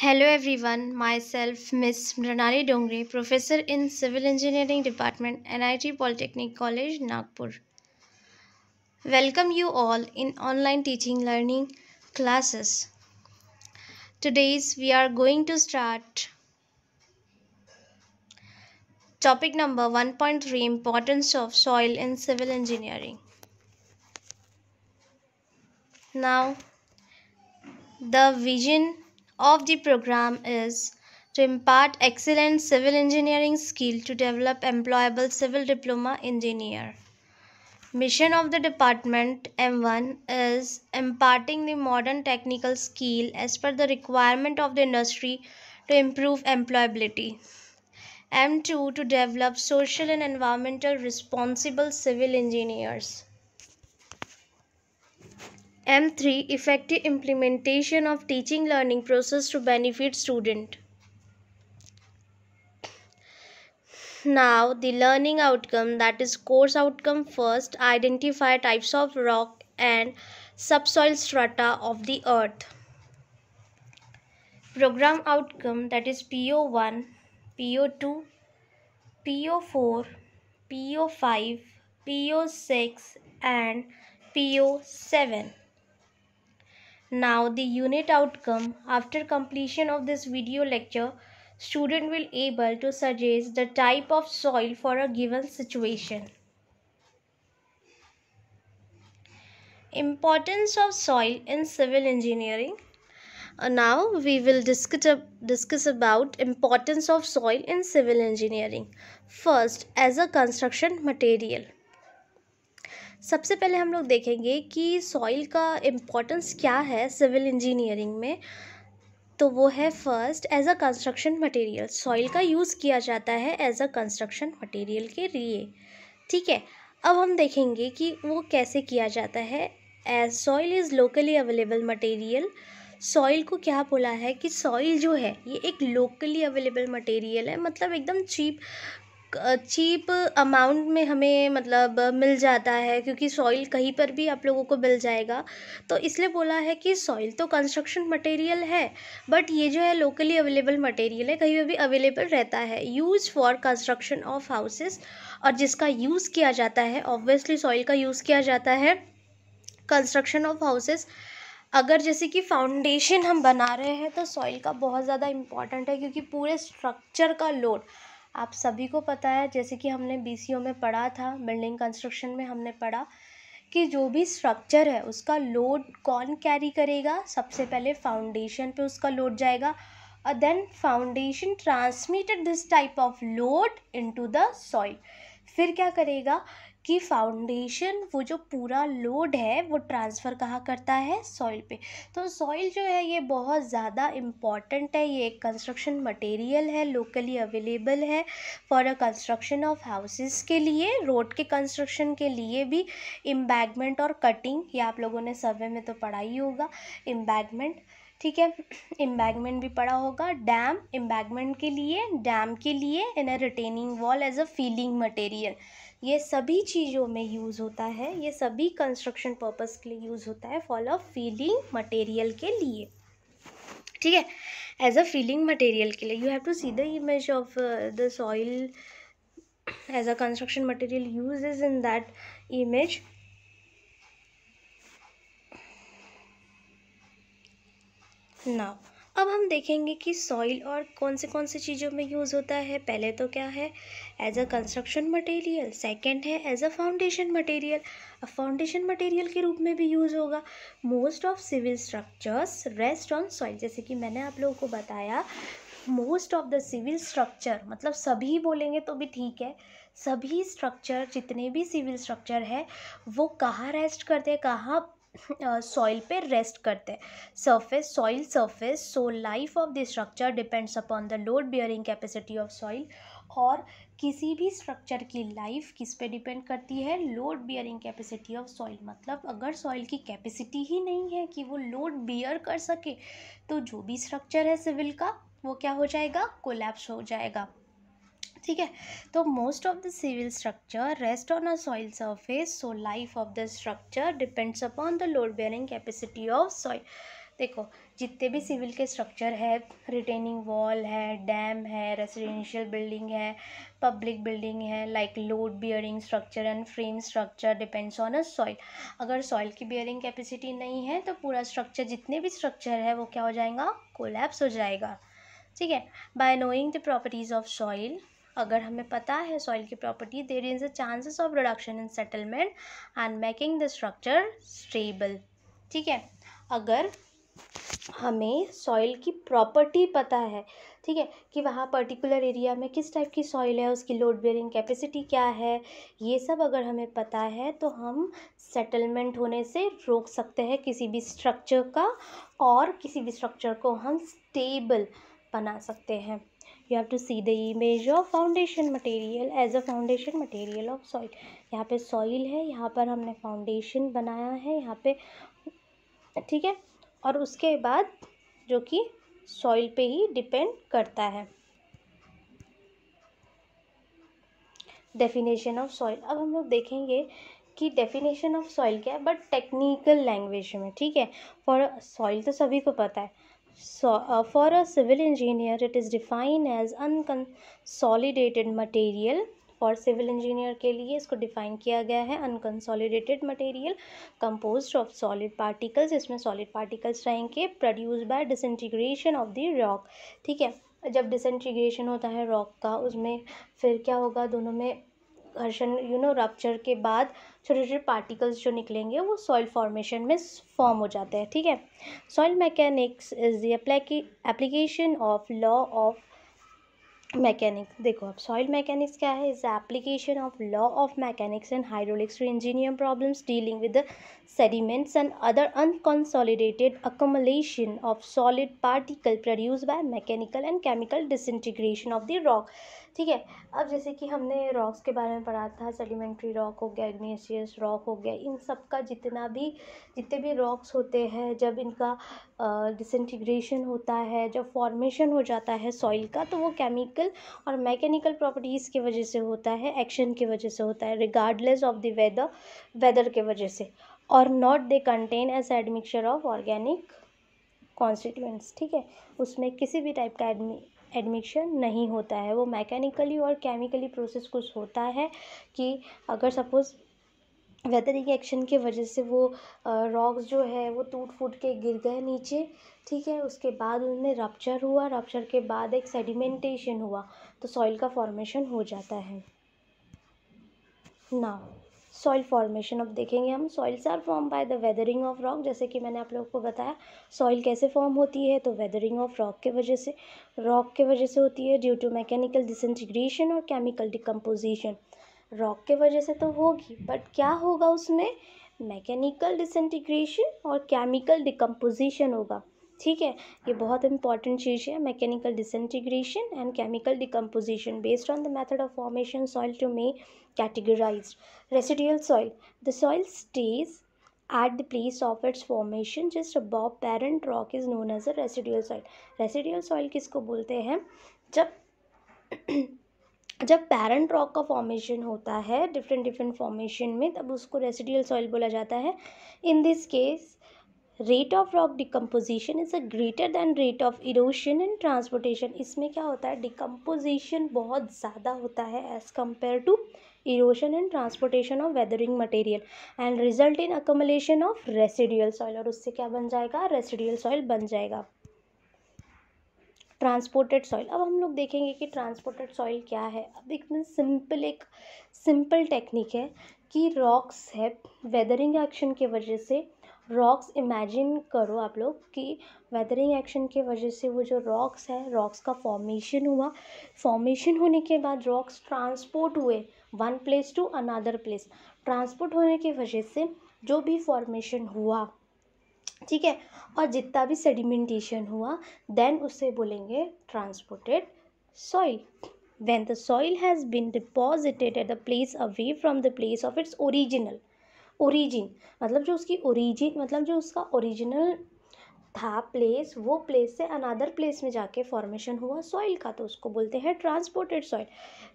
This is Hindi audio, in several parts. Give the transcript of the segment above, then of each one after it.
Hello everyone, myself Miss Mranali Dongre, Professor in Civil Engineering Department, NIT Polytechnic College, Nagpur. Welcome you all in online teaching learning classes. Today's we are going to start topic number 1.3 Importance of Soil in Civil Engineering. Now, the vision of the program is to impart excellent civil engineering skill to develop employable civil diploma engineer. Mission of the department M1 is imparting the modern technical skill as per the requirement of the industry to improve employability. M2 to develop social and environmental responsible civil engineers. M3 Effective implementation of teaching learning process to benefit student. Now the learning outcome that is course outcome first identify types of rock and subsoil strata of the earth. Program outcome that is PO1, PO2, PO4, PO5, PO6 and PO7. Now the unit outcome after completion of this video lecture student will able to suggest the type of soil for a given situation. Importance of soil in civil engineering. Uh, now we will discuss, uh, discuss about importance of soil in civil engineering. First as a construction material. सबसे पहले हम लोग देखेंगे कि सॉइल का इम्पोर्टेंस क्या है सिविल इंजीनियरिंग में तो वो है first as a construction material soil का यूज़ किया जाता है एज अ कंस्ट्रक्शन मटेरियल के लिए ठीक है अब हम देखेंगे कि वो कैसे किया जाता है as soil is locally available material soil को क्या बोला है कि सॉइल जो है ये एक लोकली अवेलेबल मटेरियल है मतलब एकदम चीप चीप अमाउंट में हमें मतलब मिल जाता है क्योंकि सॉइल कहीं पर भी आप लोगों को मिल जाएगा तो इसलिए बोला है कि सॉइल तो कंस्ट्रक्शन मटेरियल है बट ये जो है लोकली अवेलेबल मटेरियल है कहीं पर भी अवेलेबल रहता है use for construction of houses और जिसका यूज़ किया जाता है ऑब्वियसली सॉइल का यूज़ किया जाता है कंस्ट्रक्शन ऑफ हाउसेस अगर जैसे कि फाउंडेशन हम बना रहे हैं तो सॉइल का बहुत ज़्यादा इम्पॉर्टेंट है क्योंकि पूरे स्ट्रक्चर का लोड आप सभी को पता है जैसे कि हमने बी में पढ़ा था बिल्डिंग कंस्ट्रक्शन में हमने पढ़ा कि जो भी स्ट्रक्चर है उसका लोड कौन कैरी करेगा सबसे पहले फाउंडेशन पे उसका लोड जाएगा और then foundation transmitted this type of load into the soil फिर क्या करेगा कि फाउंडेशन वो जो पूरा लोड है वो ट्रांसफ़र कहाँ करता है सॉइल पे तो सॉइल जो है ये बहुत ज़्यादा इम्पॉर्टेंट है ये एक कंस्ट्रक्शन मटेरियल है लोकली अवेलेबल है for a construction of houses के लिए रोड के कंस्ट्रक्शन के लिए भी इम्बैगमेंट और कटिंग ये आप लोगों ने सर्वे में तो पढ़ा ही होगा इम्बैगमेंट ठीक है इम्बैगमेंट भी पड़ा होगा डैम एम्बैगमेंट के लिए डैम के लिए in a retaining wall as a filling material ये सभी चीज़ों में यूज़ होता है ये सभी कंस्ट्रक्शन पर्पज़ के लिए यूज़ होता है फॉलो फीलिंग मटेरियल के लिए ठीक है एज अ फीलिंग मटेरियल के लिए you have to see the image of the soil as a construction material use is in that image ना अब हम देखेंगे कि सॉइल और कौन से कौन से चीज़ों में यूज़ होता है पहले तो क्या है as a construction material second है एज अ फाउंडेशन मटेरियल अब फाउंडेशन मटेरियल के रूप में भी यूज़ होगा most of civil structures rest on soil जैसे कि मैंने आप लोगों को बताया most of the civil structure मतलब सभी बोलेंगे तो भी ठीक है सभी स्ट्रक्चर जितने भी सिविल स्ट्रक्चर है वो कहाँ रेस्ट करते हैं कहाँ सॉइल पे रेस्ट करते हैं surface soil surface so life of the structure depends upon the load bearing capacity of soil और किसी भी स्ट्रक्चर की लाइफ किस पे डिपेंड करती है load bearing capacity of soil मतलब अगर सॉइल की कैपेसिटी ही नहीं है कि वो लोड बियर कर सके तो जो भी स्ट्रक्चर है सिविल का वो क्या हो जाएगा कोलैप्स हो जाएगा ठीक है तो most of the civil structure rest on a soil surface so life of the structure depends upon the load bearing capacity of soil देखो जितने भी सिविल के स्ट्रक्चर है रिटेनिंग वॉल है डैम है रेजिडेंशियल बिल्डिंग है पब्लिक बिल्डिंग है like load bearing structure and frame structure depends on a soil अगर सॉइल की बियरिंग कैपेसिटी नहीं है तो पूरा स्ट्रक्चर जितने भी स्ट्रक्चर है वो क्या हो जाएगा कोलैप्स हो जाएगा ठीक है by knowing the properties of soil अगर हमें पता है सॉइल की property there is a chances of reduction in settlement and making the structure stable ठीक है अगर हमें सॉइल की प्रॉपर्टी पता है ठीक है कि वहाँ पर्टिकुलर एरिया में किस टाइप की सॉइल है उसकी लोड बेयरिंग कैपेसिटी क्या है ये सब अगर हमें पता है तो हम सेटलमेंट होने से रोक सकते हैं किसी भी स्ट्रक्चर का और किसी भी स्ट्रक्चर को हम स्टेबल बना सकते हैं you have to see the image of foundation material as a foundation material of soil यहाँ पे सॉइल है यहाँ पर हमने फाउंडेशन बनाया है यहाँ पे ठीक है और उसके बाद जो कि सॉइल पे ही डिपेंड करता है डेफिनेशन ऑफ सॉइल अब हम लोग देखेंगे कि डेफिनेशन ऑफ सॉइल क्या है बट टेक्निकल लैंग्वेज में ठीक है फॉर सॉइल तो सभी को पता है So, uh, for a civil engineer, it is defined as unconsolidated material. For civil engineer के लिए इसको डिफाइन किया गया है unconsolidated material composed of solid particles इसमें सॉलिड पार्टिकल्स रहेंगे produce by disintegration of the rock ठीक है जब डिसइंटीग्रेशन होता है रॉक का उसमें फिर क्या होगा दोनों में घर्षण यू नो रप्चर के बाद छोटे छोटे पार्टिकल्स जो निकलेंगे वो सॉइल फॉर्मेशन में फॉर्म हो जाते हैं ठीक है soil mechanics is the application of law of mechanics देखो अब सॉइल मैकेनिक्स क्या है is application of law of mechanics and hydraulics to engineer problems dealing with sediments and other unconsolidated accumulation of solid particle produce by mechanical and chemical disintegration of the rock ठीक है अब जैसे कि हमने रॉक्स के बारे में पढ़ा था सेलिमेंट्री रॉक हो गया एग्नेशियस रॉक हो गया इन सब का जितना भी जितने भी रॉक्स होते हैं जब इनका डिसइंटीग्रेशन होता है जब फॉर्मेशन हो जाता है सॉइल का तो वो केमिकल और मैकेनिकल प्रॉपर्टीज़ की वजह से होता है एक्शन की वजह से होता है regardless of the weather weather के वजह से और not they contain as admixture of organic constituents ठीक है उसमें किसी भी टाइप का एडमी एडमिशन नहीं होता है वो मैकेनिकली और केमिकली प्रोसेस कुछ होता है कि अगर सपोज़ वेदरिंग एक्शन के वजह से वो रॉक्स जो है वो टूट फूट के गिर गए नीचे ठीक है उसके बाद उनमें रप्चर हुआ रप्चर के बाद एक सेडिमेंटेशन हुआ तो सॉइल का फॉर्मेशन हो जाता है ना सॉइल फॉर्मेशन अब देखेंगे हम soils are form by the weathering of rock जैसे कि मैंने आप लोगों को बताया सॉइल कैसे फॉर्म होती है तो वेदरिंग ऑफ रॉक के वजह से रॉक के वजह से होती है ड्यू टू मैकेनिकल डिसंटिग्रेशन और केमिकल डिकम्पोजिशन रॉक के वजह से तो होगी बट क्या होगा उसमें मैकेनिकल डिसंटिग्रेशन और केमिकल डिकम्पोजिशन होगा ठीक है ये बहुत इंपॉर्टेंट चीज़ है mechanical disintegration and chemical decomposition based on the method of formation soil two may categorise residual soil the soil stage at the place of its formation just above parent rock is known as a residual soil residual soil किसको बोलते हैं जब जब पेरेंट रॉक का फॉर्मेशन होता है डिफरेंट डिफरेंट फॉर्मेशन में तब उसको रेसिडियल सॉइल बोला जाता है in this case rate of rock decomposition is a greater than rate of erosion and transportation इसमें क्या होता है डिकम्पोजिशन बहुत ज़्यादा होता है as compare to erosion and transportation of weathering material and result in accumulation of residual soil और उससे क्या बन जाएगा रेसिडियल सॉइल बन जाएगा ट्रांसपोर्टेड सॉइल अब हम लोग देखेंगे कि ट्रांसपोर्टेड सॉइल क्या है अब एक सिंपल एक सिंपल टेक्निक है कि रॉक्स है वेदरिंग एक्शन की वजह से रॉक्स इमेजिन करो आप लोग कि वेदरिंग एक्शन के वजह से वो जो रॉक्स है रॉक्स का फॉर्मेशन हुआ फॉर्मेशन होने के बाद रॉक्स ट्रांसपोर्ट हुए one place to another place transport होने की वजह से जो भी फॉर्मेशन हुआ ठीक है और जितना भी सेडिमेंटेशन हुआ देन उसे बोलेंगे transported soil when the soil has been deposited at the place away from the place of its original origin मतलब जो उसकी ओरिजिन मतलब जो उसका ओरिजिनल था प्लेस वो प्लेस से अनादर प्लेस में जाके फॉर्मेशन हुआ सॉइल का तो उसको बोलते हैं transported soil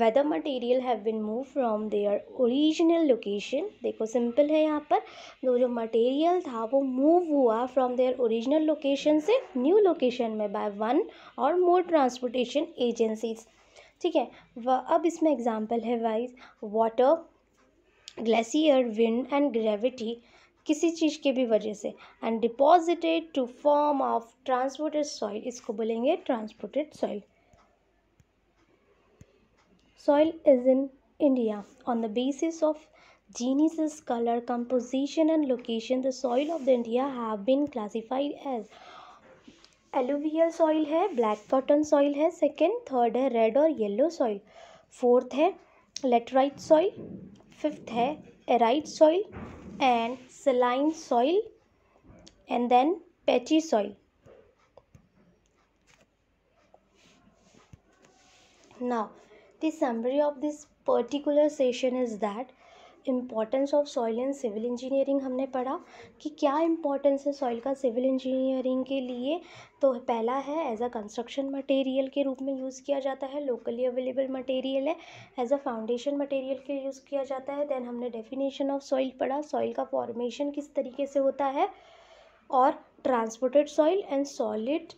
weather material have been move from their original location देखो सिंपल है यहाँ पर जो जो मटेरियल था वो मूव हुआ फ्रॉम देयर ओरिजिनल लोकेशन से न्यू लोकेशन में बाय वन और मोर ट्रांसपोर्टेशन एजेंसीज ठीक है अब इसमें एग्जाम्पल है wise water glacier wind and gravity किसी चीज़ के भी वजह से and deposited to form of transported soil इसको बोलेंगे transported soil soil is in India on the basis of genesis colour composition and location the soil of the India have been classified as alluvial soil है ब्लैक कॉटन सॉइल है सेकेंड थर्ड है रेड और येलो सॉइल फोर्थ है लेटराइट सॉइल फिफ्थ है arid soil and saline soil and then peaty soil now the summary of this particular session is that importance of soil and civil engineering हमने पढ़ा कि क्या इम्पॉर्टेंस है सॉइल का सिविल इंजीनियरिंग के लिए तो पहला है एज अ कंस्ट्रक्शन मटेरियल के रूप में यूज़ किया जाता है लोकली अवेलेबल मटेरियल है एज अ फाउंडेशन मटेरियल के यूज़ किया जाता है देन हमने डेफिनेशन ऑफ सॉइल पढ़ा सॉइल का फॉर्मेशन किस तरीके से होता है और transported soil and solid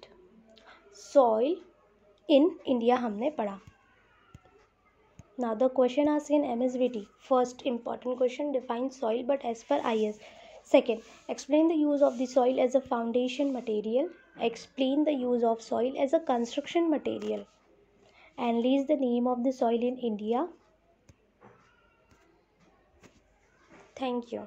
soil in India हमने पढ़ा Now the question asked in MSVT. First important question define soil but as per IS. Second, explain the use of the soil as a foundation material. Explain the use of soil as a construction material. And list the name of the soil in India. Thank you.